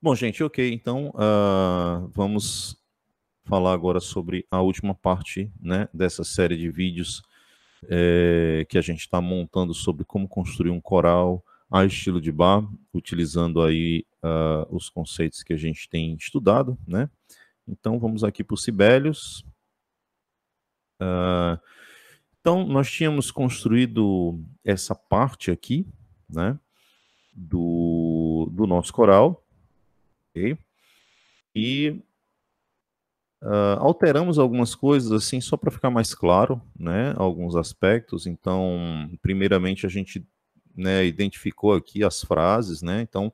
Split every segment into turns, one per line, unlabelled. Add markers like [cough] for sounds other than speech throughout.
Bom, gente, ok. Então, uh, vamos falar agora sobre a última parte né, dessa série de vídeos é, que a gente está montando sobre como construir um coral a estilo de bar, utilizando aí uh, os conceitos que a gente tem estudado, né? Então, vamos aqui para o Sibelius. Uh, então, nós tínhamos construído essa parte aqui, né? Do, do nosso coral. E uh, alteramos algumas coisas assim só para ficar mais claro, né? Alguns aspectos. Então, primeiramente a gente né, identificou aqui as frases, né? Então,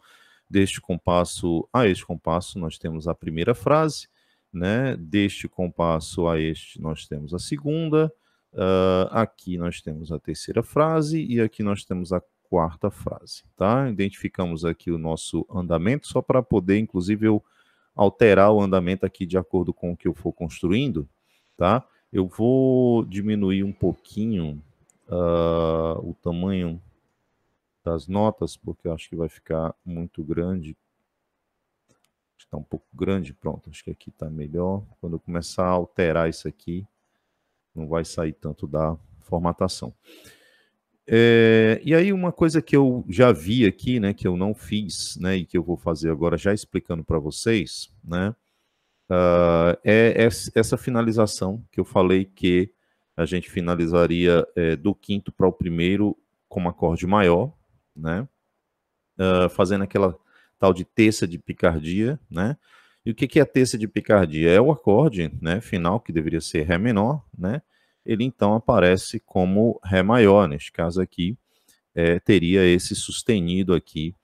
deste compasso a este compasso nós temos a primeira frase, né? Deste compasso a este nós temos a segunda. Uh, aqui nós temos a terceira frase e aqui nós temos a quarta frase, tá? Identificamos aqui o nosso andamento, só para poder, inclusive, eu alterar o andamento aqui de acordo com o que eu for construindo, tá? Eu vou diminuir um pouquinho uh, o tamanho das notas, porque eu acho que vai ficar muito grande. Está um pouco grande, pronto, acho que aqui está melhor. Quando eu começar a alterar isso aqui, não vai sair tanto da formatação. É, e aí uma coisa que eu já vi aqui, né, que eu não fiz, né, e que eu vou fazer agora, já explicando para vocês, né, uh, é, essa finalização que eu falei que a gente finalizaria é, do quinto para o primeiro com um acorde maior, né, uh, fazendo aquela tal de terça de picardia, né, e o que, que é a terça de picardia? É o acorde, né, final que deveria ser ré menor, né, ele então aparece como Ré maior, neste caso aqui, é, teria esse sustenido aqui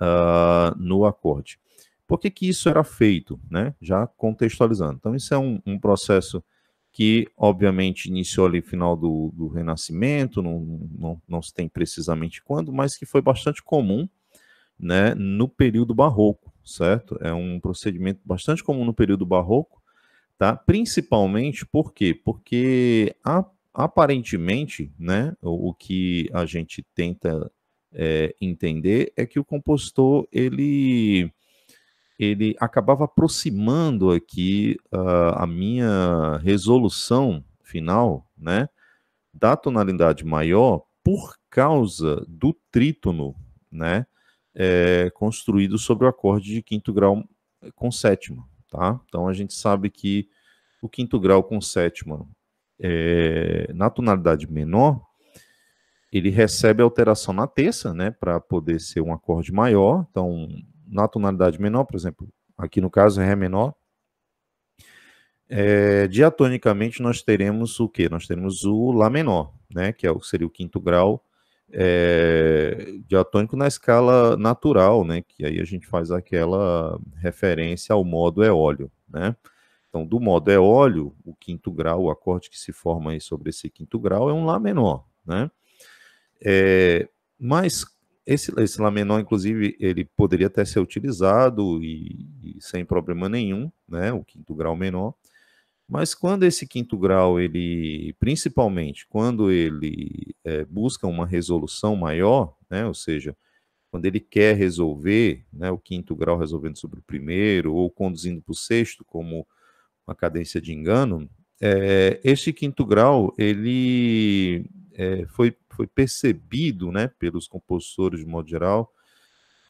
uh, no acorde. Por que, que isso era feito? Né? Já contextualizando. Então, isso é um, um processo que, obviamente, iniciou ali no final do, do Renascimento, não, não, não se tem precisamente quando, mas que foi bastante comum né, no período barroco, certo? É um procedimento bastante comum no período barroco, tá? Principalmente por quê? Porque a, aparentemente, né, o, o, que a gente tenta é, entender é que o compostor ele ele acabava aproximando aqui uh, a minha resolução final, né, da tonalidade maior por causa do trítono, né, é, construído sobre o acorde de quinto grau com sétima, tá? Então a gente sabe que o quinto grau com sétima, é, na tonalidade menor, ele recebe alteração na terça, né, para poder ser um acorde maior. Então, na tonalidade menor, por exemplo, aqui no caso é Ré menor. É, diatonicamente nós teremos o que? Nós teremos o Lá menor, né, que é o, seria o quinto grau é, diatônico na escala natural, né? Que aí a gente faz aquela referência ao modo é óleo, né? Então, do modo é óleo, o quinto grau, o acorde que se forma aí sobre esse quinto grau é um Lá menor, né? É, mas esse, esse Lá menor, inclusive, ele poderia até ser utilizado e, e sem problema nenhum, né? O quinto grau menor mas quando esse quinto grau, ele, principalmente quando ele é, busca uma resolução maior, né, ou seja, quando ele quer resolver, né, o quinto grau resolvendo sobre o primeiro, ou conduzindo para o sexto, como uma cadência de engano, é, este quinto grau, ele é, foi, foi percebido né, pelos compositores de modo geral,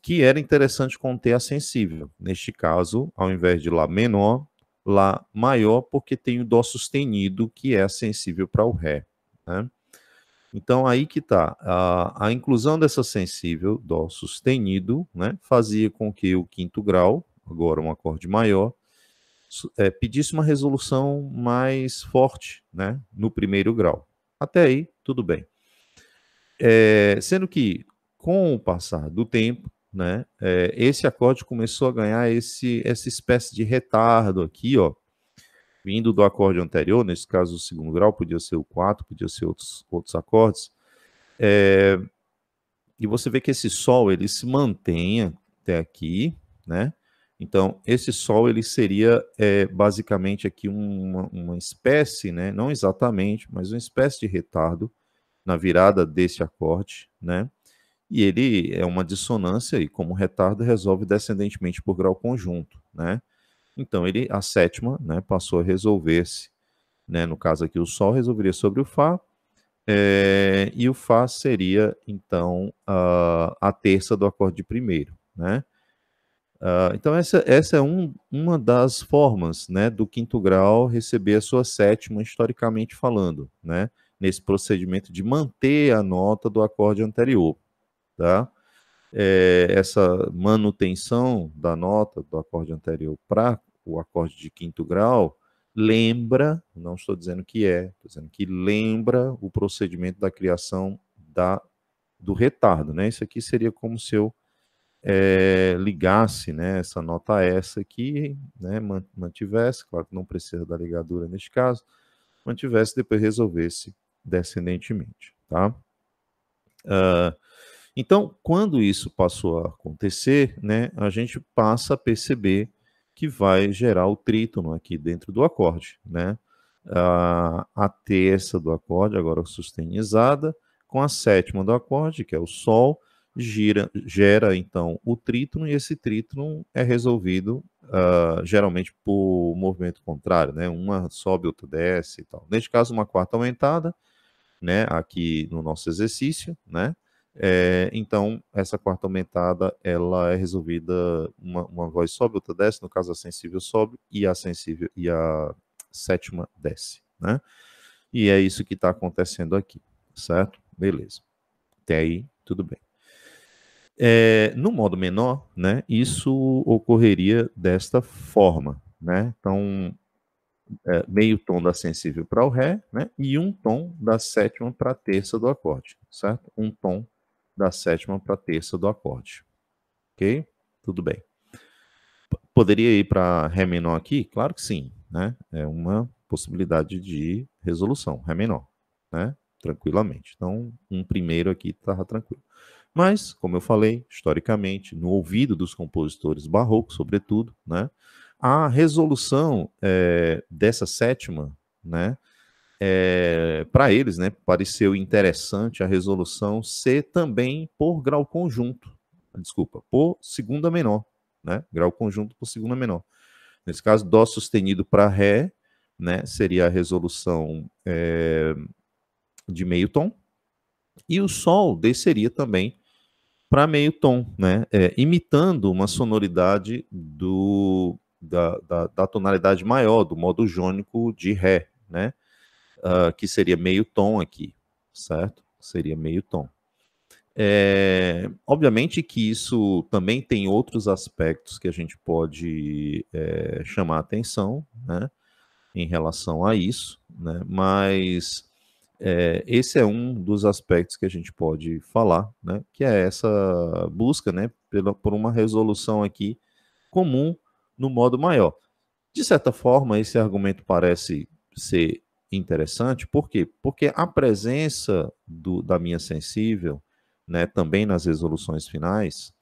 que era interessante conter a sensível. Neste caso, ao invés de Lá menor, Lá maior, porque tem o Dó sustenido, que é sensível para o Ré. Né? Então, aí que está. A, a, inclusão dessa sensível, Dó sustenido, né, fazia com que o quinto grau, agora um acorde maior, é, pedisse uma resolução mais forte né, no primeiro grau. Até aí, tudo bem. É, sendo que, com o passar do tempo, né? É, esse acorde começou a ganhar esse, essa espécie de retardo aqui, ó, vindo do acorde anterior, nesse caso o segundo grau, podia ser o 4, podia ser outros, outros acordes. É, e você vê que esse sol ele se mantém até aqui, né? Então, esse sol ele seria é, basicamente aqui uma, uma espécie, né? não exatamente, mas uma espécie de retardo na virada desse acorde, né? e ele é uma dissonância e, como retardo, resolve descendentemente por grau conjunto, né? Então, ele, a sétima, né, passou a resolver-se, né? No caso aqui, o Sol resolveria sobre o Fá, é, e o Fá seria, então, a, a terça do acorde de primeiro, né? Uh, então, essa, essa é um, uma das formas né, do quinto grau receber a sua sétima, historicamente falando, né, nesse procedimento de manter a nota do acorde anterior tá? É, essa manutenção da nota do acorde anterior para o acorde de quinto grau lembra, não estou dizendo que é, estou dizendo que lembra o procedimento da criação da, do retardo, né? Isso aqui seria como se eu é, ligasse né, essa nota essa aqui, né, mantivesse, claro que não precisa da ligadura neste caso, mantivesse depois resolvesse descendentemente, tá? Uh, então, quando isso passou a acontecer, né, a gente passa a perceber que vai gerar o trítono aqui dentro do acorde, né? A, a terça do acorde, agora sustenizada, com a sétima do acorde, que é o sol, gira, gera então o trítono, e esse trítono é resolvido ah, geralmente por movimento contrário, né? Uma sobe, outra desce e tal. Neste caso, uma quarta aumentada, né? Aqui no nosso exercício, né? É, então, essa quarta aumentada, ela é resolvida, uma, uma voz sobe, outra desce, no caso a sensível sobe e a sensível e a sétima desce, né? E é isso que está acontecendo aqui, certo? Beleza. Até aí, tudo bem. É, no modo menor, né, isso ocorreria desta forma, né? Então, é, meio tom da sensível para o Ré, né? E um tom da sétima para a terça do acorde, certo? Um tom da sétima para terça do acorde. Ok? Tudo bem. Poderia ir para Ré menor aqui? Claro que sim. Né? É uma possibilidade de resolução, Ré menor. Né? Tranquilamente. Então, um primeiro aqui estava tranquilo. Mas, como eu falei, historicamente, no ouvido dos compositores barrocos, sobretudo, né, a resolução é, dessa sétima né, é, para eles, né, pareceu interessante a resolução ser também por grau conjunto, desculpa, por segunda menor, né, grau conjunto por segunda menor. Nesse caso, dó sustenido para ré, né, seria a resolução é, de meio tom, e o sol desceria também para meio tom, né, é, imitando uma sonoridade do, da, da, da tonalidade maior, do modo jônico de ré, né, uh, que seria meio tom aqui, certo? Seria meio tom. É, obviamente que isso também tem outros aspectos que a gente pode é, chamar atenção, né? Em relação a isso, né? Mas é, esse é um dos aspectos que a gente pode falar, né? Que é essa busca, né? Pela, por uma resolução aqui comum no modo maior. De certa forma, esse argumento parece ser interessante, por quê? Porque a presença do, da minha sensível, né, também nas resoluções finais,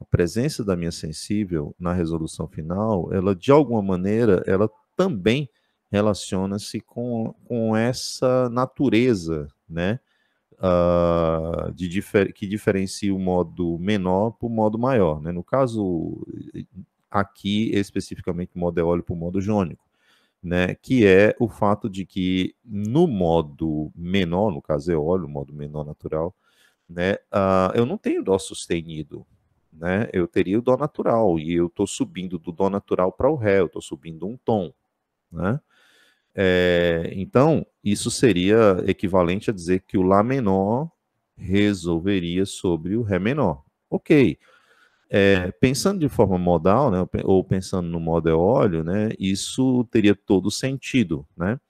a presença da minha sensível na resolução final, ela de alguma maneira, ela também relaciona-se com, com essa natureza, né, uh, de difer que diferencia o modo menor para o modo maior, né? No caso eh, aqui especificamente modo eólico para o modo jônico né, que é o fato de que no modo menor, no caso óleo, modo menor natural, né, uh, eu não tenho dó sustenido, né, eu teria o dó natural, e eu estou subindo do dó natural para o ré, eu estou subindo um tom, né, é, então, isso seria equivalente a dizer que o Lá menor resolveria sobre o Ré menor. Ok, é, pensando de forma modal, né, ou pensando no modo eólio, né, isso teria todo sentido, né?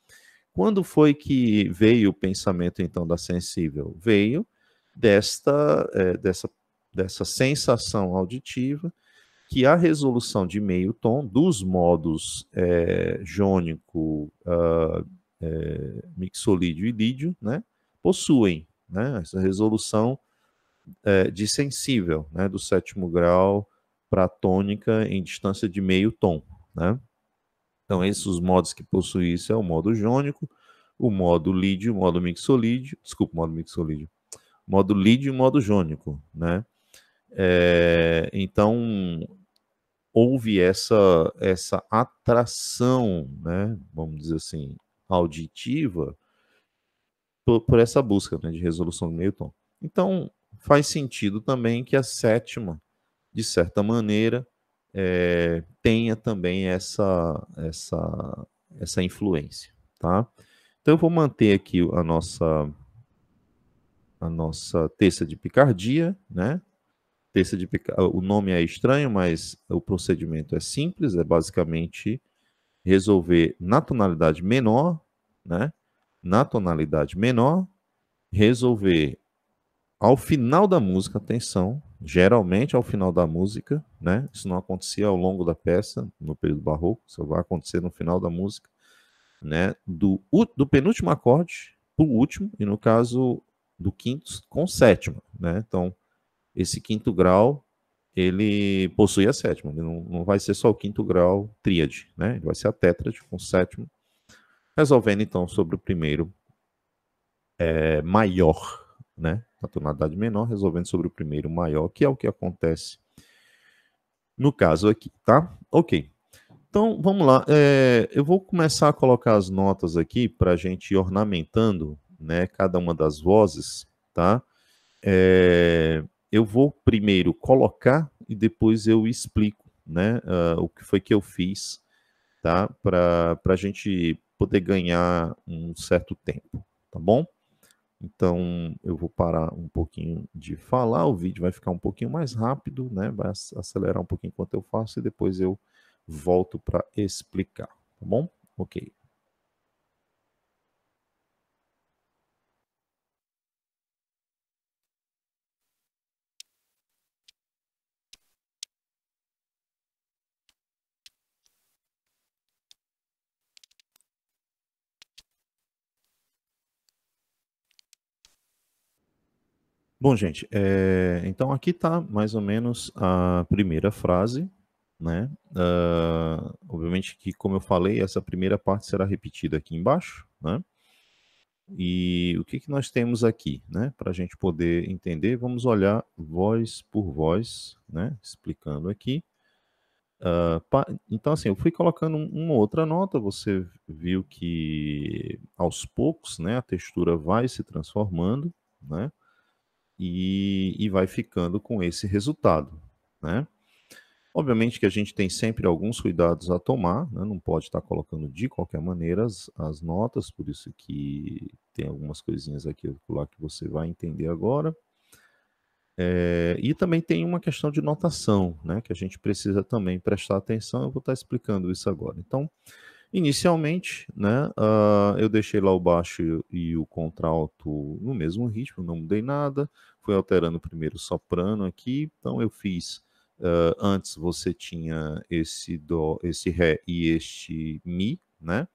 Quando foi que veio o pensamento, então, da sensível? Veio desta, é, dessa, dessa sensação auditiva que a resolução de meio tom dos modos é, jônico, uh, é, mixolídio e lídio, né, possuem, né, essa resolução é, de sensível, né, do sétimo grau para tônica em distância de meio tom. Né? Então, esses os modos que possuem isso é o modo jônico, o modo lídio, o modo mixolídio, desculpa, o modo mixolídio, modo lídio e modo jônico. Né? É, então, houve essa, essa atração, né, vamos dizer assim, auditiva por, por essa busca né, de resolução do meio tom. Então, faz sentido também que a sétima, de certa maneira, é, tenha também essa, essa, essa influência, tá? Então eu vou manter aqui a nossa a nossa terça de picardia, né? Terça de o nome é estranho, mas o procedimento é simples, é basicamente resolver na tonalidade menor, né? Na tonalidade menor, resolver ao final da música, atenção, geralmente ao final da música, né? Isso não acontecia ao longo da peça, no período barroco, só vai acontecer no final da música, né? Do, do penúltimo acorde para o último, e no caso do quinto com sétima, né? Então, esse quinto grau, ele possui a sétima, ele não, não vai ser só o quinto grau tríade, né? Ele vai ser a tétrade com sétima, resolvendo então sobre o primeiro é, maior, né, na tonalidade menor, resolvendo sobre o primeiro maior, que é o que acontece no caso aqui, tá? Ok. Então, vamos lá. É, eu vou começar a colocar as notas aqui para a gente ir ornamentando né, cada uma das vozes, tá? É, eu vou primeiro colocar e depois eu explico né, uh, o que foi que eu fiz tá? para a gente poder ganhar um certo tempo, tá bom? Então eu vou parar um pouquinho de falar, o vídeo vai ficar um pouquinho mais rápido, né? Vai acelerar um pouquinho enquanto eu faço e depois eu volto para explicar, tá bom? OK. Bom, gente, é, então aqui está mais ou menos a primeira frase, né? Uh, obviamente que, como eu falei, essa primeira parte será repetida aqui embaixo, né? E o que, que nós temos aqui, né? Para a gente poder entender, vamos olhar voz por voz, né? Explicando aqui. Uh, pa... Então, assim, eu fui colocando uma outra nota, você viu que aos poucos, né? A textura vai se transformando, né? e, e vai ficando com esse resultado, né? Obviamente que a gente tem sempre alguns cuidados a tomar, né? não pode estar colocando de qualquer maneira as, as, notas, por isso que tem algumas coisinhas aqui lá que você vai entender agora. É, e também tem uma questão de notação, né? que a gente precisa também prestar atenção, eu vou estar explicando isso agora. Então, Inicialmente, né, uh, eu deixei lá o baixo e o contralto no mesmo ritmo, não mudei nada, fui alterando o primeiro soprano aqui, então eu fiz, uh, antes você tinha esse dó, esse ré e este mi, né,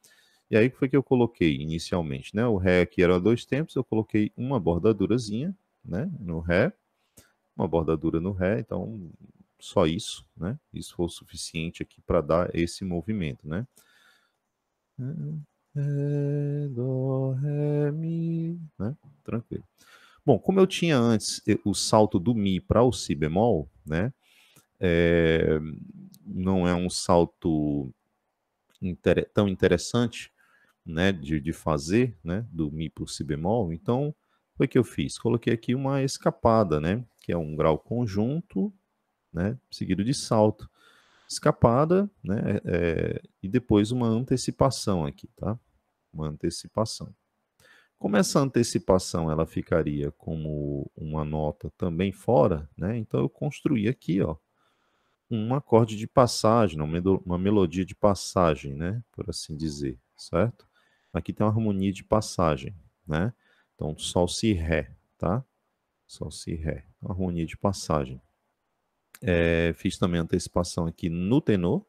e aí foi que eu coloquei inicialmente, né, o ré aqui era dois tempos, eu coloquei uma bordadurazinha, né, no ré, uma bordadura no ré, então só isso, né, isso foi o suficiente aqui para dar esse movimento, né, Ré, dó, ré, mi, né? Tranquilo. Bom, como eu tinha antes o salto do mi para o si bemol, né? É, não é um salto inter... tão interessante, né, de, de fazer, né, do mi para o si bemol. Então, foi que eu fiz? Coloquei aqui uma escapada, né, que é um grau conjunto, né, seguido de salto escapada, né? É, é, e depois uma antecipação aqui, tá? Uma antecipação. Como essa antecipação ela ficaria como uma nota também fora, né? Então eu construí aqui, ó, um acorde de passagem, uma melodia de passagem, né? Por assim dizer, certo? Aqui tem uma harmonia de passagem, né? Então sol si ré, tá? Sol si ré, harmonia de passagem. É, fiz também antecipação aqui no tenor,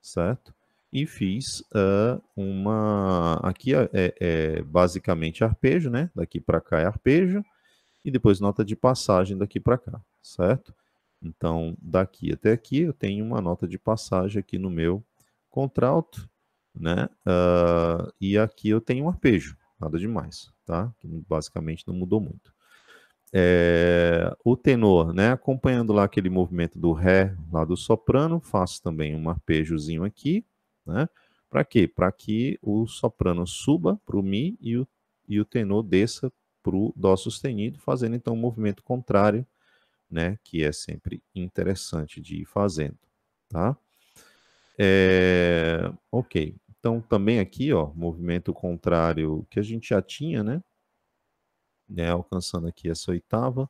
certo? E fiz uh, uma. Aqui é, é, é, basicamente arpejo, né? Daqui para cá é arpejo. E depois nota de passagem daqui para cá, certo? Então, daqui até aqui eu tenho uma nota de passagem aqui no meu contralto, né? Uh, e aqui eu tenho um arpejo, nada demais, tá? Basicamente não mudou muito. É, o tenor, né, acompanhando lá aquele movimento do Ré, lá do soprano, faço também um arpejozinho aqui, né, para quê? Para que o soprano suba para o Mi e o, e o tenor desça para o Dó sustenido, fazendo então um movimento contrário, né, que é sempre interessante de ir fazendo, tá? É, ok, então também aqui, ó, movimento contrário que a gente já tinha, né, né, alcançando aqui essa oitava,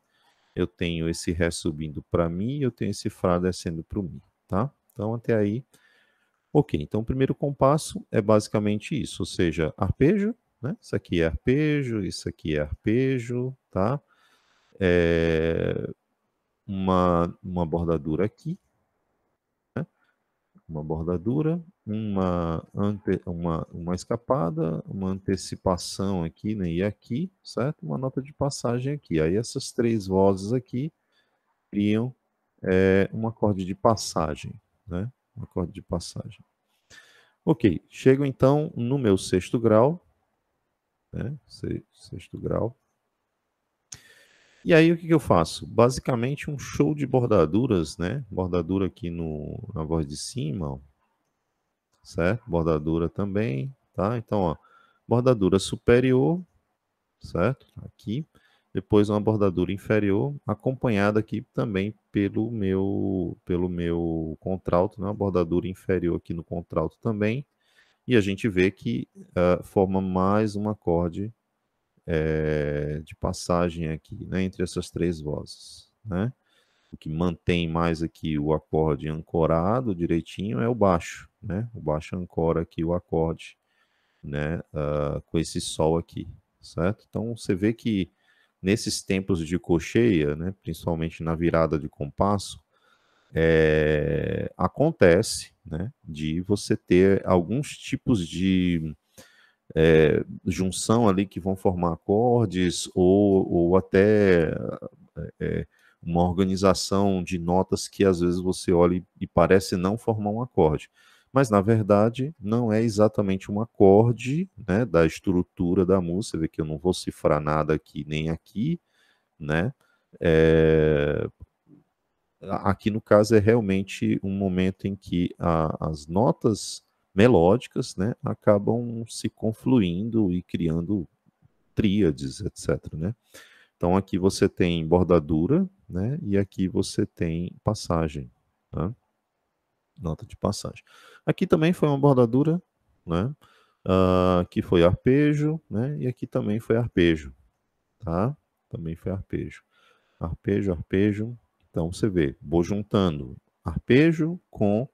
eu tenho esse Ré subindo para Mi, eu tenho esse Fá descendo para o Mi, tá? Então, até aí, ok. Então, o primeiro compasso é basicamente isso, ou seja, arpejo, né? Isso aqui é arpejo, isso aqui é arpejo, tá? É uma, uma bordadura aqui, né? uma bordadura, uma, ante, uma, uma escapada, uma antecipação aqui né, e aqui, certo? Uma nota de passagem aqui. Aí essas três vozes aqui criam é, um acorde de passagem, né? Um acorde de passagem. Ok, chego então no meu sexto grau, né? sexto grau. E aí o que, que, eu faço? Basicamente um show de bordaduras, né? Bordadura aqui no, na voz de cima, ó certo? Bordadura também, tá? Então, ó, bordadura superior, certo? Aqui. Depois uma bordadura inferior, acompanhada aqui também pelo meu pelo meu contralto, né? Uma bordadura inferior aqui no contralto também. E a gente vê que uh, forma mais um acorde é, de passagem aqui, né? Entre essas três vozes, né? que mantém mais aqui o acorde ancorado direitinho é o baixo, né? O baixo ancora aqui o acorde, né? Uh, com esse sol aqui, certo? Então você vê que nesses tempos de cocheia, né? Principalmente na virada de compasso, é... acontece, né? De você ter alguns tipos de é, junção ali que vão formar acordes ou, ou até é, é uma organização de notas que às vezes você olha e parece não formar um acorde. Mas, na verdade, não é exatamente um acorde né, da estrutura da música. Você vê que eu não vou cifrar nada aqui nem aqui. Né? É... Aqui, no caso, é realmente um momento em que a, as notas melódicas né, acabam se confluindo e criando tríades, etc. Né? Então aqui você tem bordadura, né? E aqui você tem passagem, né, Nota de passagem. Aqui também foi uma bordadura, né? Uh, ah, aqui foi arpejo, né? E aqui também foi arpejo, tá? Também foi arpejo. Arpejo, arpejo. Então você vê, vou juntando arpejo com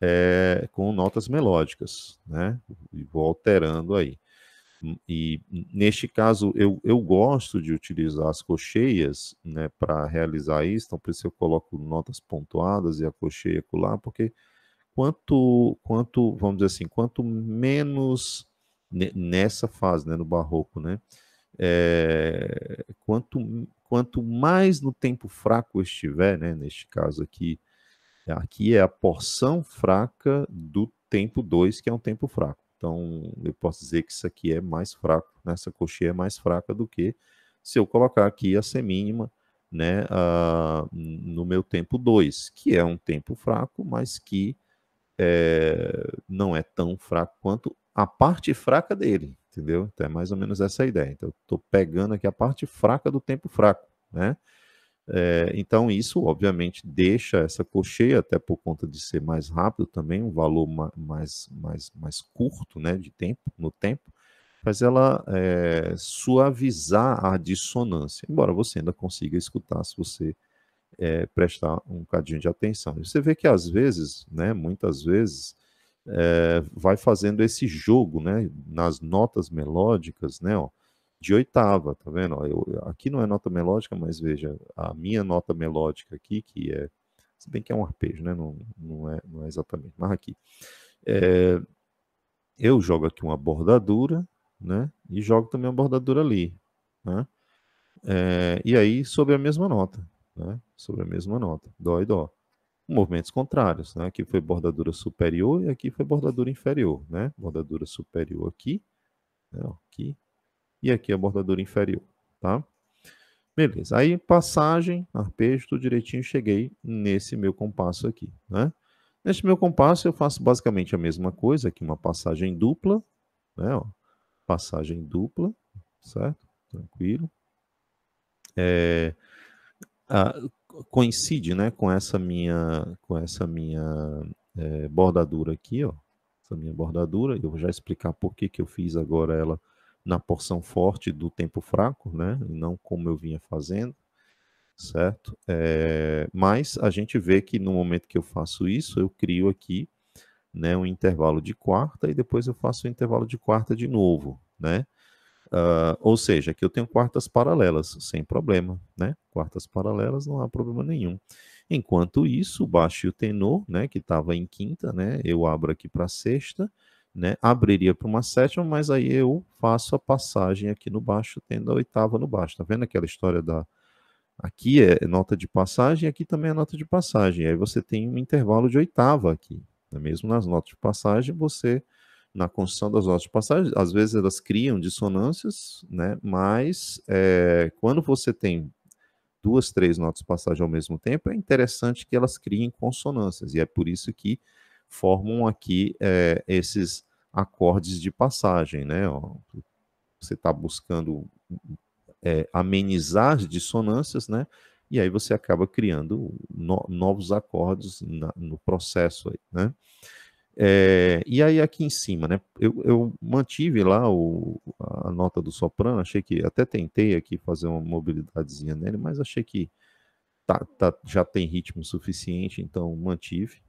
é, com notas melódicas, né? E vou alterando aí. E neste caso, eu, eu gosto de utilizar as cocheias né, para realizar isso, então por isso eu coloco notas pontuadas e a cocheia colar, porque quanto, quanto, vamos dizer assim, quanto menos nessa fase, né, no barroco, né, é, quanto, quanto mais no tempo fraco estiver, né, neste caso aqui, aqui é a porção fraca do tempo 2, que é um tempo fraco. Então, eu posso dizer que isso aqui é mais fraco, né? essa coxinha é mais fraca do que se eu colocar aqui a semínima né, uh, no meu tempo 2, que é um tempo fraco, mas que é, não é tão fraco quanto a parte fraca dele, entendeu? Então é mais ou menos essa a ideia. Então, eu estou pegando aqui a parte fraca do tempo fraco, né? É, então, isso obviamente deixa essa cocheia, até por conta de ser mais rápido também, um valor ma mais, mais, mais curto né, de tempo, no tempo, faz ela é, suavizar a dissonância, embora você ainda consiga escutar se você é, prestar um cadinho de atenção. você vê que às vezes, né, muitas vezes, vai fazendo esse jogo né, nas notas melódicas, né, ó, de oitava, tá vendo? Eu, aqui não é nota melódica, mas veja, a minha nota melódica aqui, que é, se bem que é um arpejo, né? Não, não, é, não é exatamente, mas aqui. É, eu jogo aqui uma bordadura, né? E jogo também uma bordadura ali, né? É, e aí, sobre a mesma nota, né? Sobre a mesma nota, dó e dó. Movimentos contrários, né? Aqui foi bordadura superior e aqui foi bordadura inferior, né? Bordadura superior aqui, né? aqui, e aqui a bordadura inferior, tá? Beleza, aí passagem, arpejo, tudo direitinho, cheguei nesse meu compasso aqui, né? Neste meu compasso eu faço basicamente a mesma coisa, aqui uma passagem dupla, né? Ó, passagem dupla, certo? Tranquilo. É, a, coincide, né, com essa minha, com essa minha é, bordadura aqui, ó, essa minha bordadura. Eu vou já explicar por que, que eu fiz agora ela na porção forte do tempo fraco, né? Não como eu vinha fazendo, certo? É, mas a gente vê que no momento que eu faço isso, eu crio aqui né, um intervalo de quarta e depois eu faço o um intervalo de quarta de novo, né? Uh, ou seja, que eu tenho quartas paralelas, sem problema, né? Quartas paralelas não há problema nenhum. Enquanto isso, o baixo e o tenor, né, que estava em quinta, né, eu abro aqui para sexta, né? Abriria para uma sétima, mas aí eu faço a passagem aqui no baixo, tendo a oitava no baixo. Tá vendo aquela história da. Aqui é nota de passagem, aqui também é nota de passagem. Aí você tem um intervalo de oitava aqui. Né? Mesmo nas notas de passagem, você, na construção das notas de passagem, às vezes elas criam dissonâncias, né? mas é, quando você tem duas, três notas de passagem ao mesmo tempo, é interessante que elas criem consonâncias. E é por isso que formam aqui é, esses acordes de passagem, né? Você está buscando é, amenizar dissonâncias, né? E aí você acaba criando no, novos acordes na, no processo aí, né? É, e aí aqui em cima, né? Eu, eu mantive lá o, a nota do soprano, achei que até tentei aqui fazer uma mobilidadezinha nele, mas achei que tá, tá, já tem ritmo suficiente, então mantive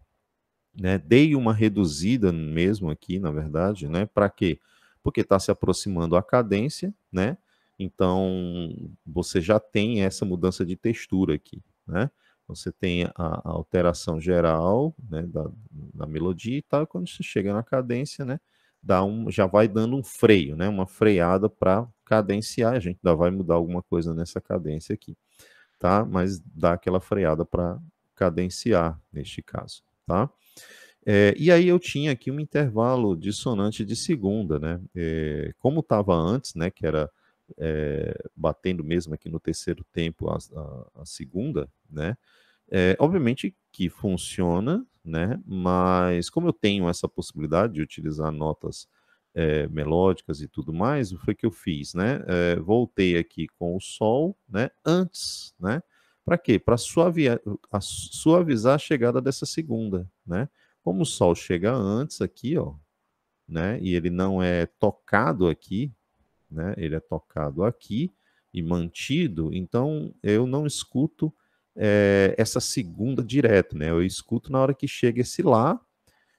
né? Dei uma reduzida mesmo aqui, na verdade, né? Para quê? Porque está se aproximando a cadência, né? Então você já tem essa mudança de textura aqui, né? Você tem a, a alteração geral né, da, da melodia e tal. Quando você chega na cadência, né, dá um, já vai dando um freio, né, uma freada para cadenciar. A gente ainda vai mudar alguma coisa nessa cadência aqui, tá? Mas dá aquela freada para cadenciar neste caso, tá? É, e aí eu tinha aqui um intervalo dissonante de segunda, né? É, como estava antes, né? Que era é, batendo mesmo aqui no terceiro tempo a, a, a segunda, né? É, obviamente que funciona, né? Mas como eu tenho essa possibilidade de utilizar notas é, melódicas e tudo mais, foi é que eu fiz, né? voltei aqui com o sol, né? Antes, né? Para quê? Para suavia... suavizar a chegada dessa segunda, né? Como o Sol chega antes aqui, ó, né? E ele não é tocado aqui, né? Ele é tocado aqui e mantido, então eu não escuto é, essa segunda direto, né? Eu escuto na hora que chega esse lá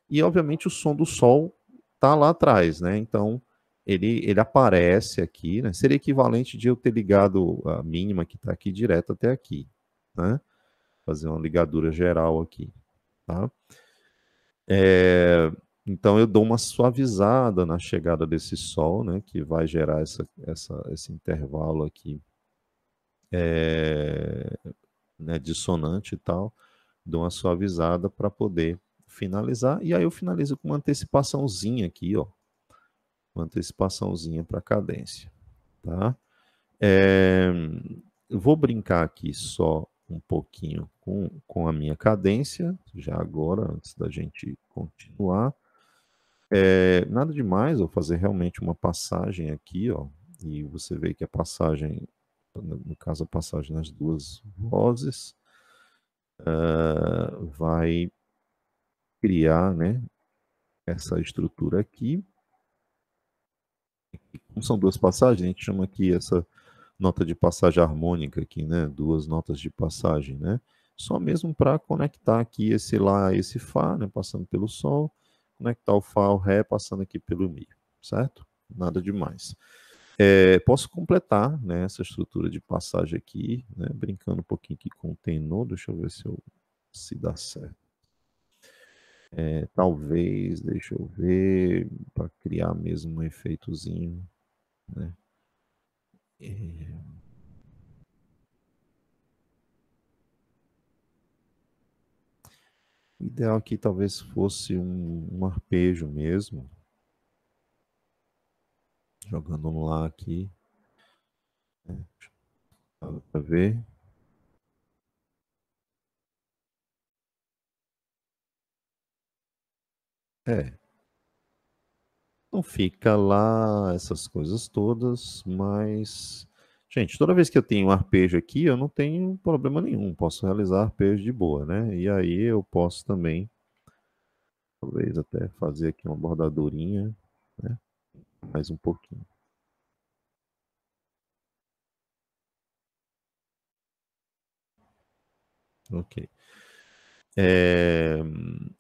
e, obviamente, o som do Sol tá lá atrás, né? Então, ele, ele aparece aqui, né? Seria equivalente de eu ter ligado a mínima que está aqui direto até aqui, né? Fazer uma ligadura geral aqui, tá? É, então eu dou uma suavizada na chegada desse sol, né? Que vai gerar essa, essa, esse intervalo aqui é, né, dissonante e tal. Dou uma suavizada para poder finalizar. E aí eu finalizo com uma antecipaçãozinha aqui, ó. Uma antecipaçãozinha para cadência, tá? É, vou brincar aqui só um pouquinho com, com a minha cadência, já agora, antes da gente continuar. É, nada demais, vou fazer realmente uma passagem aqui, ó, e você vê que a passagem, no caso a passagem nas duas vozes, uh, vai criar, né, essa estrutura aqui. Como são duas passagens, a gente chama aqui essa nota de passagem harmônica aqui, né? Duas notas de passagem, né? Só mesmo para conectar aqui esse Lá, esse Fá, né? Passando pelo Sol, conectar o Fá ao Ré, passando aqui pelo Mi, certo? Nada demais. É, posso completar né, essa estrutura de passagem aqui, né, brincando um pouquinho aqui com o tenor, deixa eu ver se, eu, se dá certo. É, talvez, deixa eu ver, para criar mesmo um efeitozinho, né? É. O ideal aqui talvez fosse um, um arpejo mesmo. Jogando um lá aqui. É, para ver. É. Não fica lá essas coisas todas, mas. Gente, toda vez que eu tenho um arpejo aqui, eu não tenho problema nenhum. Posso realizar arpejo de boa, né? E aí eu posso também, talvez até fazer aqui uma bordadurinha, né? Mais um pouquinho. Ok. É,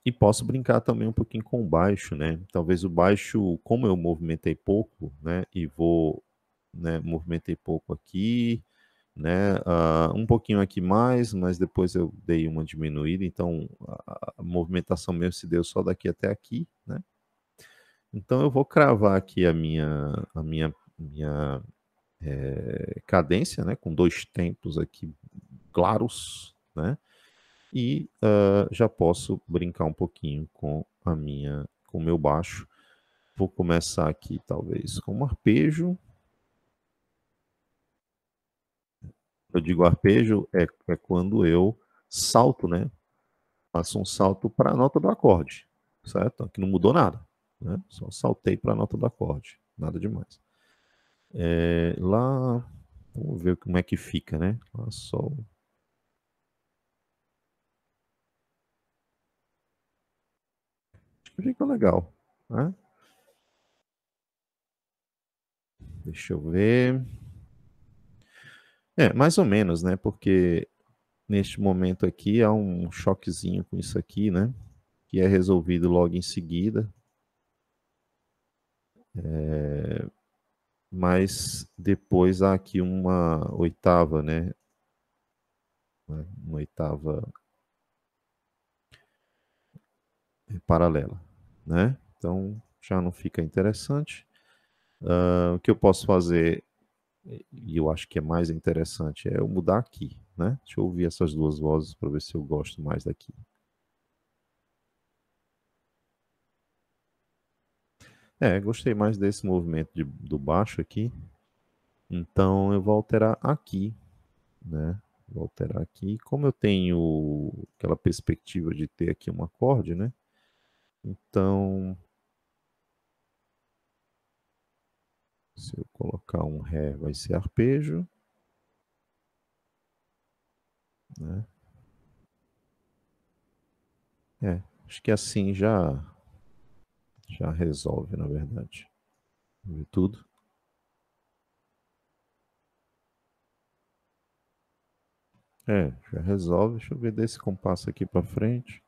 e posso brincar também um pouquinho com o baixo, né? Talvez o baixo, como eu movimentei pouco, né? E vou, né? Movimentei pouco aqui, né? Uh, um pouquinho aqui mais, mas depois eu dei uma diminuída, então a, a movimentação mesmo se deu só daqui até aqui, né? Então eu vou cravar aqui a minha, a minha, minha é, cadência, né? Com dois tempos aqui claros, né? e uh, já posso brincar um pouquinho com a minha, com o meu baixo. Vou começar aqui talvez com um arpejo. Eu digo arpejo é, é quando eu salto, né? Faço um salto para a nota do acorde, certo? Aqui não mudou nada, né? Só saltei para a nota do acorde, nada demais. É, lá, vamos ver como é que fica, né? Lá, sol, fica legal, né? Deixa eu ver. É, mais ou menos, né? Porque neste momento aqui há um choquezinho com isso aqui, né? Que é resolvido logo em seguida. É... Mas depois há aqui uma oitava, né? Uma oitava é, paralela né? Então já não fica interessante. Uh, o que eu posso fazer, e eu acho que é mais interessante, é eu mudar aqui, né? Deixa eu ouvir essas duas vozes para ver se eu gosto mais daqui. É, gostei mais desse movimento de, do baixo aqui. Então eu vou alterar aqui, né? Vou alterar aqui. Como eu tenho aquela perspectiva de ter aqui um acorde, né? Então, se eu colocar um Ré, vai ser arpejo. Né? É, acho que assim já, já resolve, na verdade. Ver tudo. É, já resolve. Deixa eu ver desse compasso aqui para frente.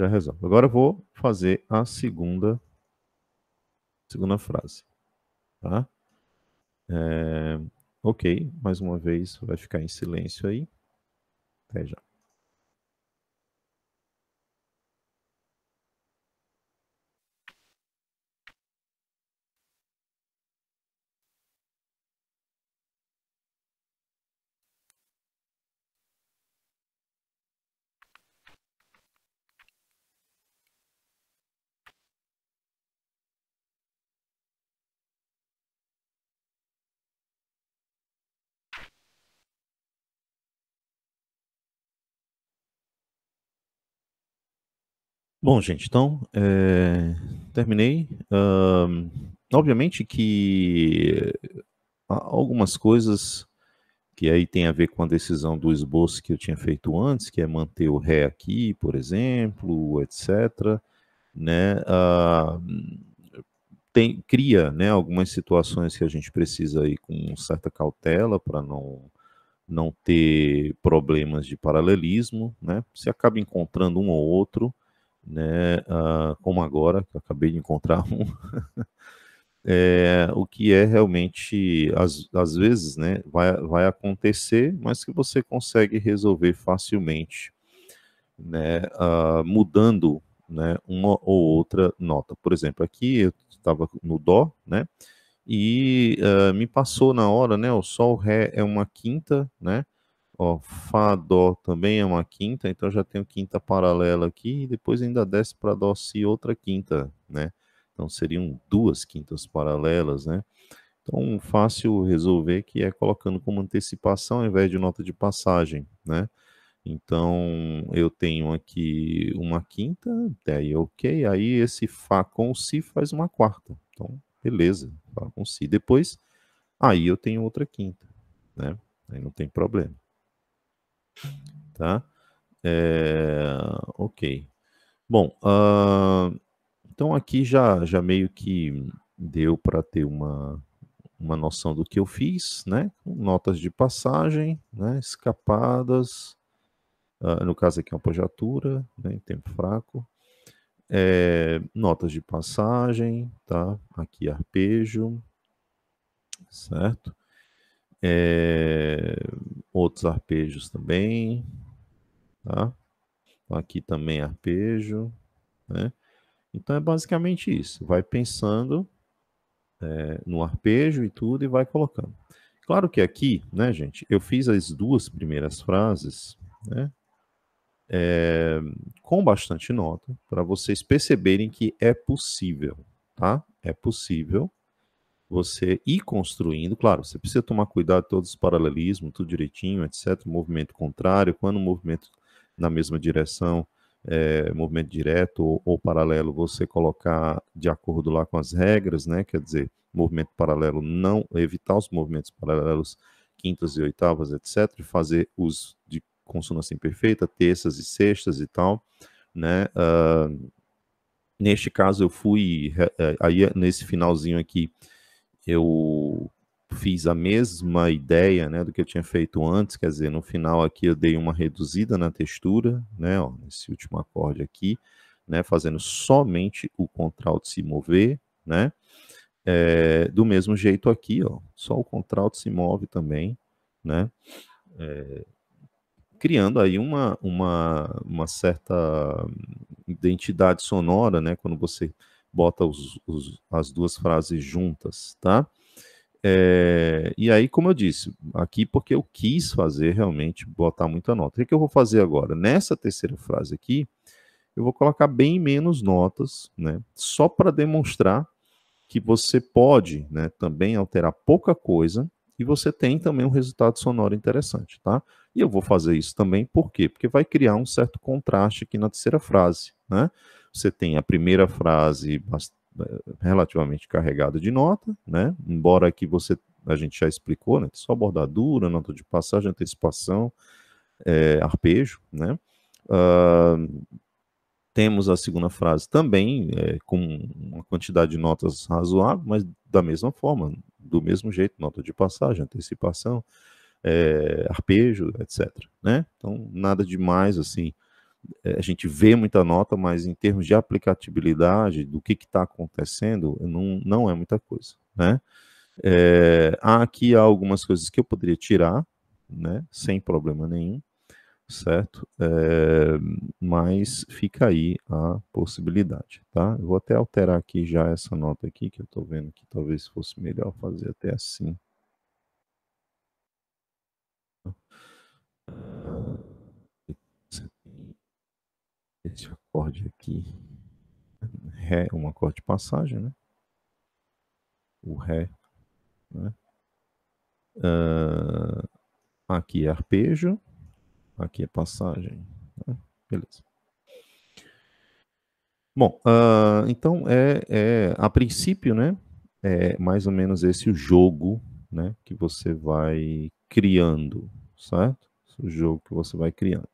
já resolve. Agora eu vou fazer a segunda, segunda frase. Tá? É, ok, mais uma vez vai ficar em silêncio aí. Até já. Bom, gente, então, é, terminei. obviamente que algumas coisas que aí tem a ver com a decisão do esboço que eu tinha feito antes, que é manter o ré aqui, por exemplo, etc. Né? Uh, tem, cria né, algumas situações que a gente precisa ir com certa cautela para não, não ter problemas de paralelismo. Né? Você acaba encontrando um ou outro, né, uh, como agora, que eu acabei de encontrar um, [laughs] é, o que é realmente, às, às vezes, né, vai, vai acontecer, mas que você consegue resolver facilmente, né, uh, mudando né, uma ou outra nota. Por exemplo, aqui eu estava no Dó, né, e uh, me passou na hora, né, o Sol Ré é uma quinta, né, Ó, Fá, Dó também é uma quinta, então já tenho quinta paralela aqui e depois ainda desce para Dó, Si, outra quinta, né? Então seriam duas quintas paralelas, né? Então fácil resolver que é colocando como antecipação ao invés de nota de passagem, né? Então eu tenho aqui uma quinta, aí ok, aí esse Fá com Si faz uma quarta. Então beleza, Fá com Si. Depois, aí eu tenho outra quinta, né? Aí não tem problema. Tá? É, ok. Bom, uh, então aqui já, já meio que deu para ter uma, uma noção do que eu fiz, né? Notas de passagem, né? escapadas, uh, no caso aqui é uma pojatura né? em tempo fraco. É, notas de passagem, tá? Aqui arpejo, certo? É, outros arpejos também, tá? Então, aqui também arpejo, né? Então é basicamente isso. Vai pensando é, no arpejo e tudo e vai colocando. Claro que aqui, né, gente, eu fiz as duas primeiras frases, né? É, com bastante nota, para vocês perceberem que é possível, tá? É possível você ir construindo, claro, você precisa tomar cuidado todos os paralelismos, tudo direitinho, etc. Movimento contrário, quando o movimento na mesma direção, é, movimento direto ou, ou, paralelo, você colocar de acordo lá com as regras, né? Quer dizer, movimento paralelo não evitar os movimentos paralelos, quintas e oitavas, etc. fazer os de consonância imperfeita, terças e sextas e tal, né? Uh, neste caso eu fui eh, aí nesse finalzinho aqui eu fiz a mesma ideia né, do que eu tinha feito antes, quer dizer, no final aqui eu dei uma reduzida na textura, né, ó, nesse último acorde aqui, né, fazendo somente o contralto se mover, né, é, do mesmo jeito aqui, ó, só o contralto se move também, né, é, criando aí uma, uma, uma certa identidade sonora, né, quando você bota os, os, as duas frases juntas, tá? É, e aí, como eu disse, aqui porque eu quis fazer realmente botar muita nota. O é que, eu vou fazer agora? Nessa terceira frase aqui, eu vou colocar bem menos notas, né? Só para demonstrar que você pode né, também alterar pouca coisa e você tem também um resultado sonoro interessante, tá? E eu vou fazer isso também, por quê? Porque vai criar um certo contraste aqui na terceira frase, né? Você tem a primeira frase eh, relativamente carregada de nota, né? Embora aqui você a gente já explicou, né? Só bordadura, nota de passagem, antecipação, é, arpejo, né? Uh, temos a segunda frase também é, com uma quantidade de notas razoável, mas da mesma forma, do mesmo jeito, nota de passagem, antecipação, é, arpejo, etc. Né? Então, nada demais assim é, a gente vê muita nota, mas em termos de aplicabilidade, do que está acontecendo, não, não é muita coisa. Né? É, há aqui algumas coisas que eu poderia tirar, né, sem problema nenhum, certo? É, mas fica aí a possibilidade, tá? Eu vou até alterar aqui já essa nota aqui, que eu estou vendo que talvez fosse melhor fazer até assim esse acorde aqui, Ré é um acorde de passagem, né? O Ré, né? Uh, aqui é arpejo, aqui é passagem, né? beleza. Bom, uh, então é, é a princípio, né? É mais ou menos esse o jogo, né? Que você vai criando, certo? o jogo que você vai criando.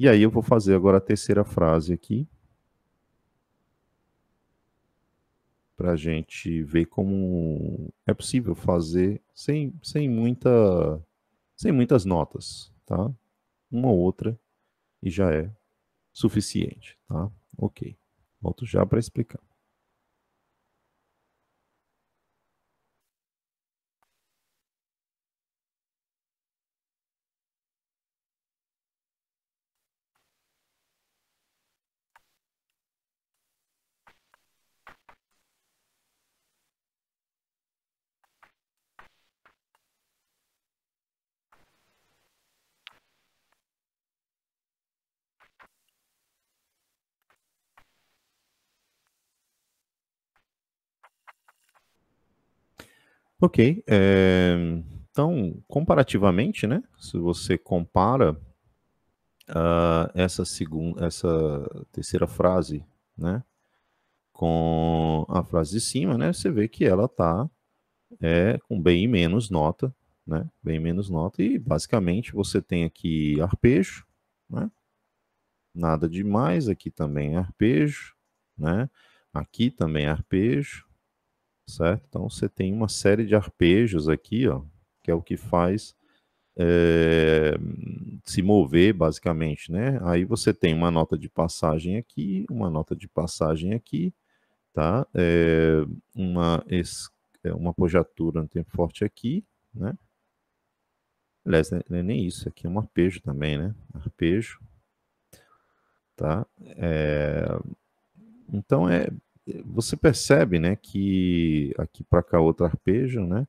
E aí eu vou fazer agora a terceira frase aqui. Para a gente ver como é possível fazer sem, sem, muita, sem muitas notas, tá? Uma ou outra e já é suficiente, tá? Ok. Volto já para explicar. Ok. É, então, comparativamente, né? Se você compara uh, essa segunda, essa terceira frase, né? Com a frase de cima, né? Você vê que ela está é, com bem menos nota, né? Bem menos nota. E basicamente você tem aqui arpejo, né? Nada demais. Aqui também é arpejo, né? Aqui também é arpejo, certo? Então você tem uma série de arpejos aqui, ó, que é o que faz é, se mover basicamente, né? Aí você tem uma nota de passagem aqui, uma nota de passagem aqui, tá? É, uma es, é uma pojatura no tempo forte aqui, né? Aliás, né, não é nem isso, aqui é um arpejo também, né? Arpejo, tá? É, então é você percebe, né, que aqui para cá outro arpejo, né?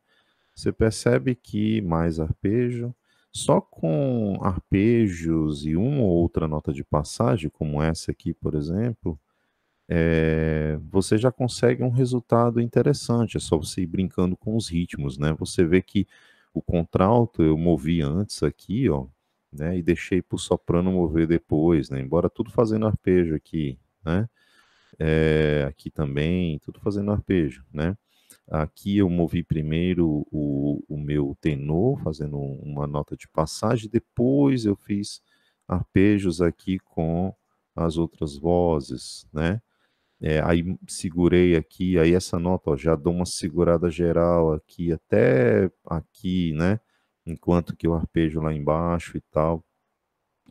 Você percebe que mais arpejo, só com arpejos e uma ou outra nota de passagem, como essa aqui, por exemplo, é, você já consegue um resultado interessante. É só você ir brincando com os ritmos, né? Você vê que o contralto eu movi antes aqui, ó, né? E deixei para o soprano mover depois, né? Embora tudo fazendo arpejo aqui, né? é, aqui também, tudo fazendo arpejo, né? Aqui eu movi primeiro o, o meu tenor, fazendo uma nota de passagem, depois eu fiz arpejos aqui com as outras vozes, né? É, aí segurei aqui, aí essa nota, ó, já dou uma segurada geral aqui, até aqui, né? Enquanto que eu arpejo lá embaixo e tal.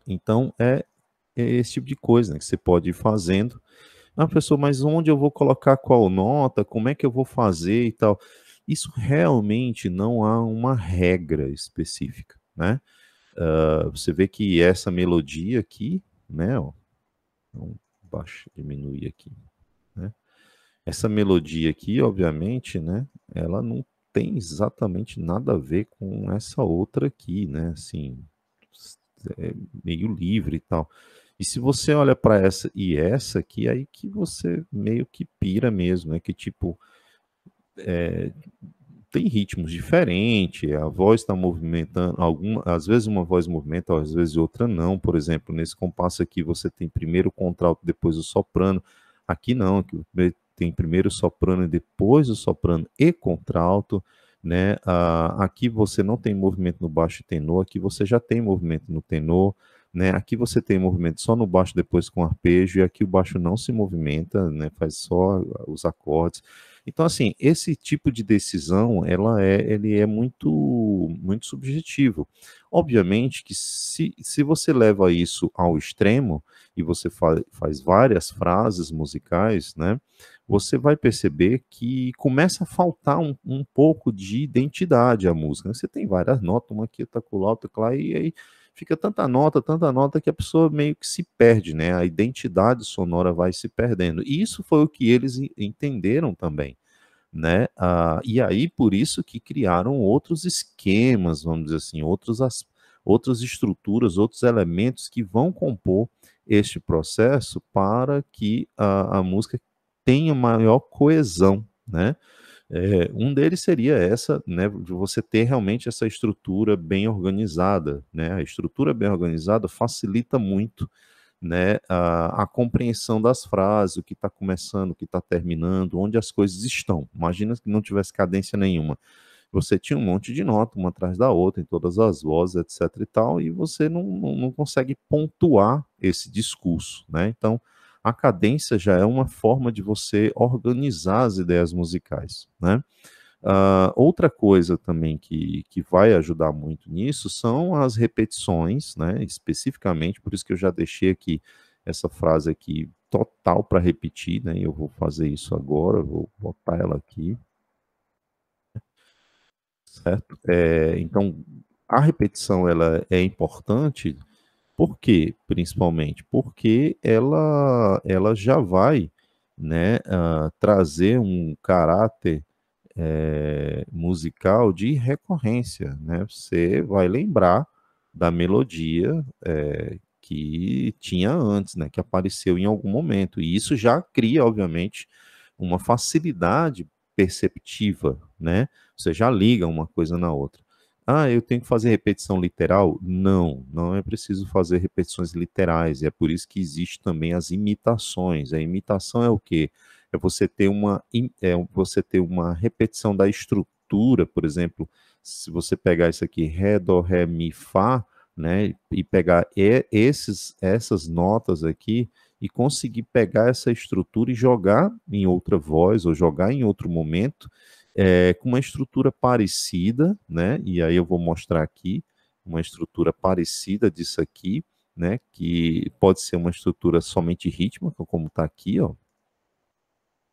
Então, é, é esse tipo de coisa né, que você pode ir fazendo ah, professor, mas onde eu vou colocar qual nota? Como é que eu vou fazer e tal? Isso realmente não há uma regra específica, né? Uh, você vê que essa melodia aqui, né? Ó, então, baixa, diminui aqui. Né? Essa melodia aqui, obviamente, né? Ela não tem exatamente nada a ver com essa outra aqui, né? Assim, é meio livre e tal. E se você olha para essa e essa aqui, aí que você meio que pira mesmo, né? Que tipo. É, tem ritmos diferentes, a voz está movimentando, alguma, às vezes uma voz movimenta, às vezes outra não. Por exemplo, nesse compasso aqui você tem primeiro o contralto, depois o soprano. Aqui não, aqui tem primeiro o soprano e depois o soprano e contralto. Né? Ah, aqui você não tem movimento no baixo tenor, aqui você já tem movimento no tenor. Né? Aqui você tem movimento só no baixo, depois com arpejo, e aqui o baixo não se movimenta, né? faz só ah, os acordes. Então, assim, esse tipo de decisão, ela é, ele é muito, muito subjetivo. Obviamente que se, se você leva isso ao extremo e você fa faz várias frases musicais, né, você vai perceber que começa a faltar um, um pouco de identidade à música. Né? Você tem várias notas, uma aqui, outra lá, outra lá, e aí fica tanta nota, tanta nota que a pessoa meio que se perde, né? A identidade sonora vai se perdendo. E isso foi o que eles entenderam também, né? Ah, e aí por isso que criaram outros esquemas, vamos dizer assim, outros as, outras estruturas, outros elementos que vão compor este processo para que a, a música tenha maior coesão, né? É, um deles seria essa, né, de você ter realmente essa estrutura bem organizada, né? A estrutura bem organizada facilita muito, né, a, a compreensão das frases, o que está começando, o que está terminando, onde as coisas estão. Imagina que não tivesse cadência nenhuma. Você tinha um monte de nota, uma atrás da outra, em todas as vozes, etc e tal, e você não, não, não consegue pontuar esse discurso, né? Então, a cadência já é uma forma de você organizar as ideias musicais, né? Uh, outra coisa também que, que vai ajudar muito nisso são as repetições, né? Especificamente, por isso que eu já deixei aqui essa frase aqui total para repetir, né? Eu vou fazer isso agora, vou botar ela aqui. Certo? É, então, a repetição ela é importante por quê, principalmente? Porque ela, ela já vai né, uh, trazer um caráter é, musical de recorrência. Né? Você vai lembrar da melodia é, que tinha antes, né, que apareceu em algum momento. E isso já cria, obviamente, uma facilidade perceptiva. Né? Você já liga uma coisa na outra. Ah, eu tenho que fazer repetição literal? Não, não é preciso fazer repetições literais. é por isso que existe também as imitações. A imitação é o quê? É você ter uma, é você ter uma repetição da estrutura, por exemplo, se você pegar isso aqui, ré, dó, ré, mi, fá, né, e pegar esses, essas notas aqui e conseguir pegar essa estrutura e jogar em outra voz ou jogar em outro momento é, com uma estrutura parecida, né? E aí eu vou mostrar aqui uma estrutura parecida disso aqui, né? Que pode ser uma estrutura somente rítmica, como está aqui, ó.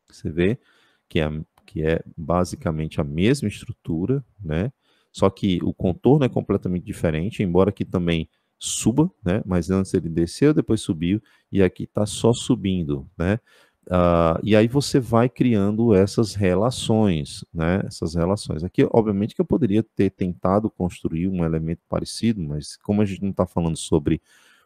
Você vê que é, que é basicamente a mesma estrutura, né? Só que o contorno é completamente diferente, embora que também suba, né? Mas antes ele desceu, depois subiu, e aqui está só subindo, né? Uh, e aí você vai criando essas relações, né? Essas relações. Aqui, obviamente, que eu poderia ter tentado construir um elemento parecido, mas como a gente não está falando sobre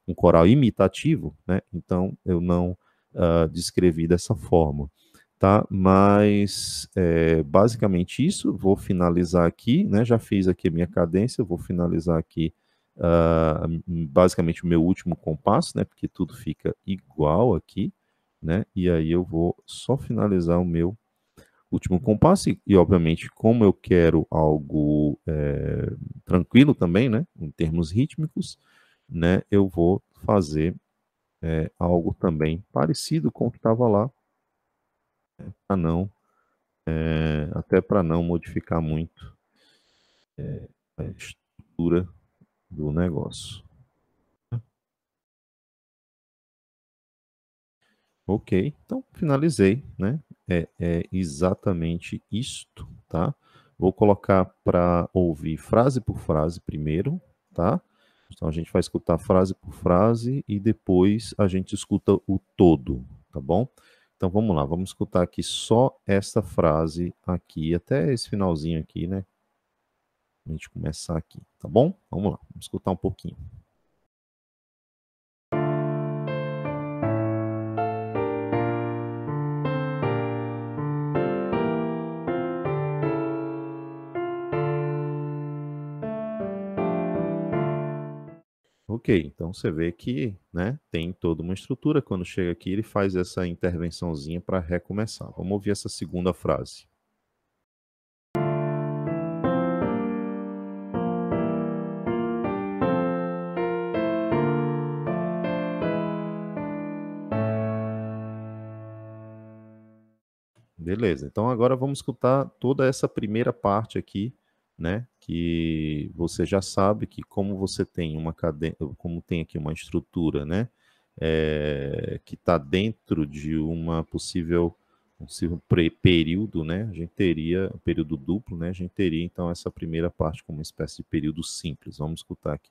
um coral imitativo, né? Então eu não uh, descrevi dessa forma, tá? Mas é, basicamente isso. Vou finalizar aqui, né? Já fiz aqui a minha cadência, vou finalizar aqui. Uh, basicamente o meu último compasso, né? Porque tudo fica igual aqui, né? E aí eu vou só finalizar o meu último compasso e, e obviamente, como eu quero algo é, tranquilo também, né? Em termos rítmicos, né? Eu vou fazer é, algo também parecido com o que estava lá, né? para não é, até para não modificar muito a estrutura do negócio. Ok, então finalizei, né? É, é exatamente isto, tá? Vou colocar para ouvir frase por frase primeiro, tá? Então a gente vai escutar frase por frase e depois a gente escuta o todo, tá bom? Então vamos lá, vamos escutar aqui só esta frase aqui, até esse finalzinho aqui, né? A gente começar aqui, tá bom? Vamos lá, vamos escutar um pouquinho. Ok, então você vê que né, tem toda uma estrutura. Quando chega aqui, ele faz essa intervençãozinha para recomeçar. Vamos ouvir essa segunda frase. Beleza, então agora vamos escutar toda essa primeira parte aqui né? Que você já sabe que como você tem uma cadeia, como tem aqui uma estrutura, né? É, que está dentro de uma possível um possível período, né? A gente teria um período duplo, né? A gente teria então essa primeira parte como uma espécie de período simples. Vamos escutar aqui.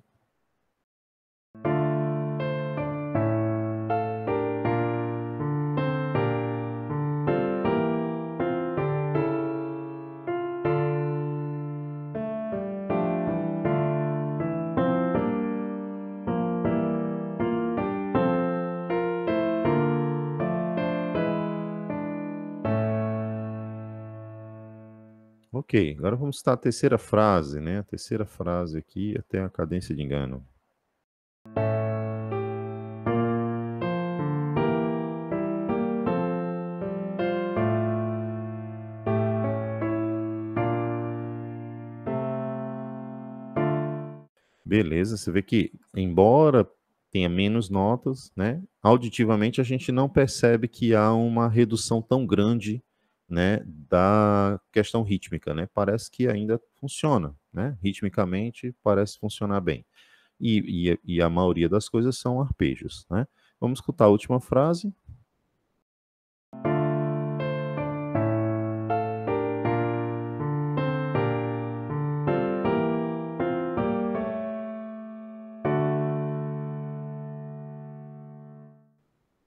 Ok, agora vamos estar a terceira frase, né? A terceira frase aqui até a cadência de engano. Beleza, você vê que, embora tenha menos notas, né? Auditivamente a gente não percebe que há uma redução tão grande né, da questão rítmica, né? Parece que ainda funciona, né? Ritmicamente parece funcionar bem. E, e, e a maioria das coisas são arpejos, né? Vamos escutar a última frase.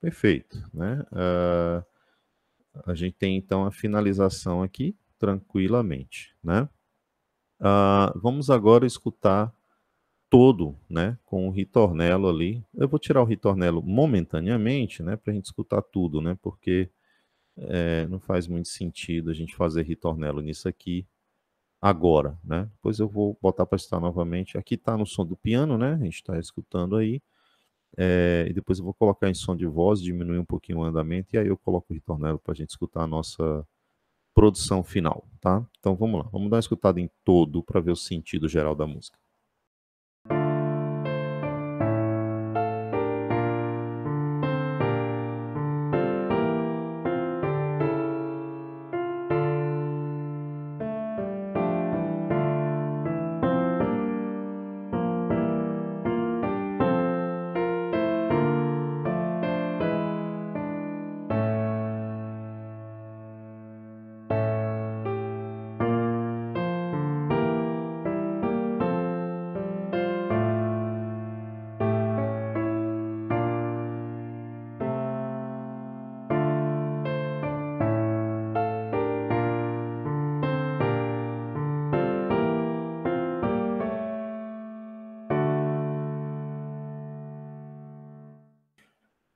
Perfeito, né? Uh... A gente tem então a finalização aqui tranquilamente, né? Uh, vamos agora escutar todo, né, com o ritornelo ali. Eu vou tirar o ritornelo momentaneamente, né, para a gente escutar tudo, né, porque é, não faz muito sentido a gente fazer ritornelo nisso aqui agora, né. Depois eu vou botar para escutar novamente. Aqui está no som do piano, né, a gente está escutando aí. É, e depois eu vou colocar em som de voz, diminuir um pouquinho o andamento, e aí eu coloco o ritornelo para a gente escutar a nossa produção final, tá? Então vamos lá, vamos dar uma escutada em todo para ver o sentido geral da música.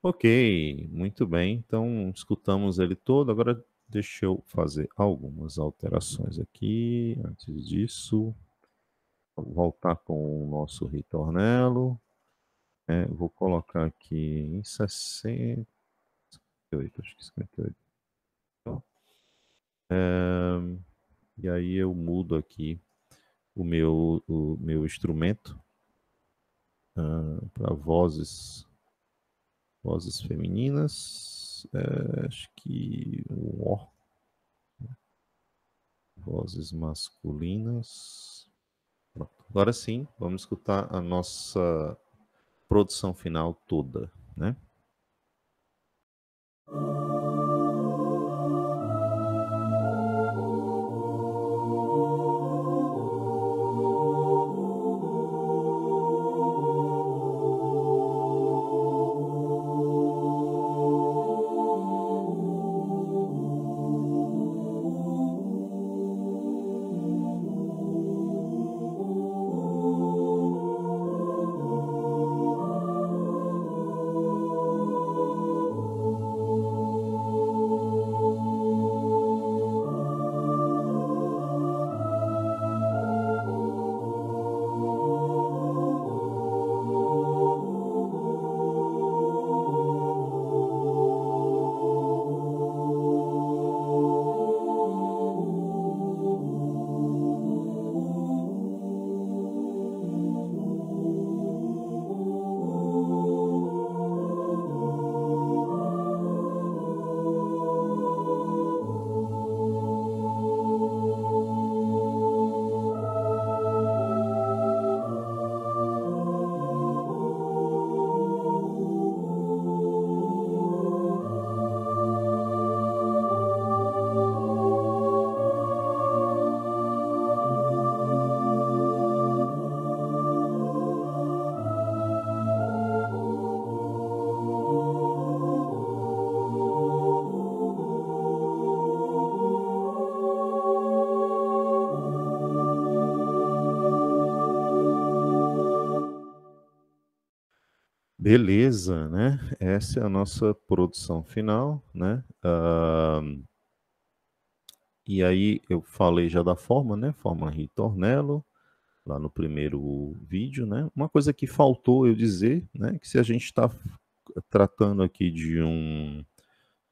Ok, muito bem. Então, escutamos ele todo. Agora, deixa eu fazer algumas alterações aqui. Antes disso, vou voltar com o nosso ritornelo. É, vou colocar aqui em 68. acho que 58. Então, é, e aí eu mudo aqui o meu, o meu instrumento uh, para vozes Vozes femininas. É, acho que um O. Né? Vozes masculinas. Pronto. Agora sim, vamos escutar a nossa produção final toda, né? Beleza, né? Essa é a nossa produção final, né? Uh, e aí eu falei já da forma, né? Forma Ritornello, lá no primeiro vídeo, né? Uma coisa que faltou eu dizer, né? Que se a gente está tratando aqui de um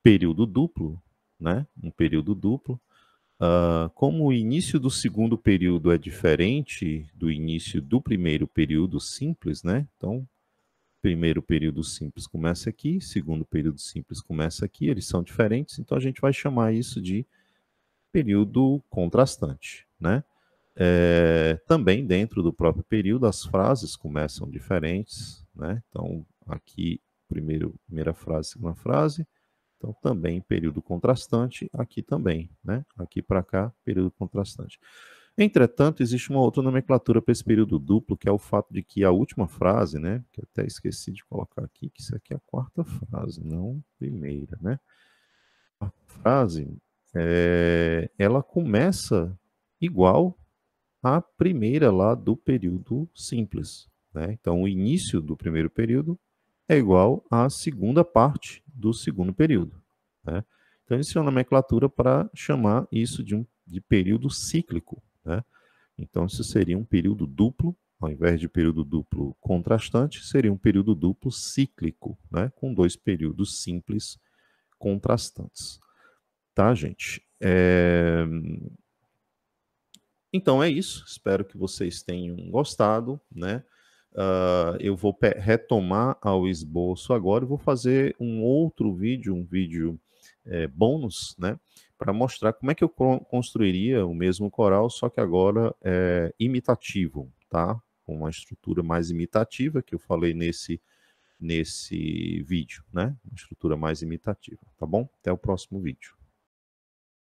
período duplo, né? Um período duplo, Uh, como o início do segundo período é diferente do início do primeiro período simples, né? Então, Primeiro período simples começa aqui, segundo período simples começa aqui, eles são diferentes, então a gente vai chamar isso de período contrastante, né? É, também dentro do próprio período as frases começam diferentes, né? Então aqui primeiro primeira frase, segunda frase, então também período contrastante, aqui também, né? Aqui para cá período contrastante. Entretanto, existe uma outra nomenclatura para esse período duplo, que é o fato de que a última frase, né, que até esqueci de colocar aqui, que isso aqui é a quarta frase, não primeira, né? A frase, é, ela começa igual à primeira lá do período simples, né? Então, o início do primeiro período é igual à segunda parte do segundo período, né? Então, isso é uma nomenclatura para chamar isso de um de período cíclico, né? Então, isso seria um período duplo, ao invés de período duplo contrastante, seria um período duplo cíclico, né? com dois períodos simples contrastantes. Tá, gente? É... Então é isso. Espero que vocês tenham gostado, né? Uh, eu vou retomar ao esboço agora e vou fazer um outro vídeo, um vídeo é, bônus, né? para mostrar como é que eu construiria o mesmo coral, só que agora é, imitativo, tá? Com uma estrutura mais imitativa que eu falei nesse nesse vídeo, né? Uma estrutura mais imitativa, tá bom? Até o próximo vídeo.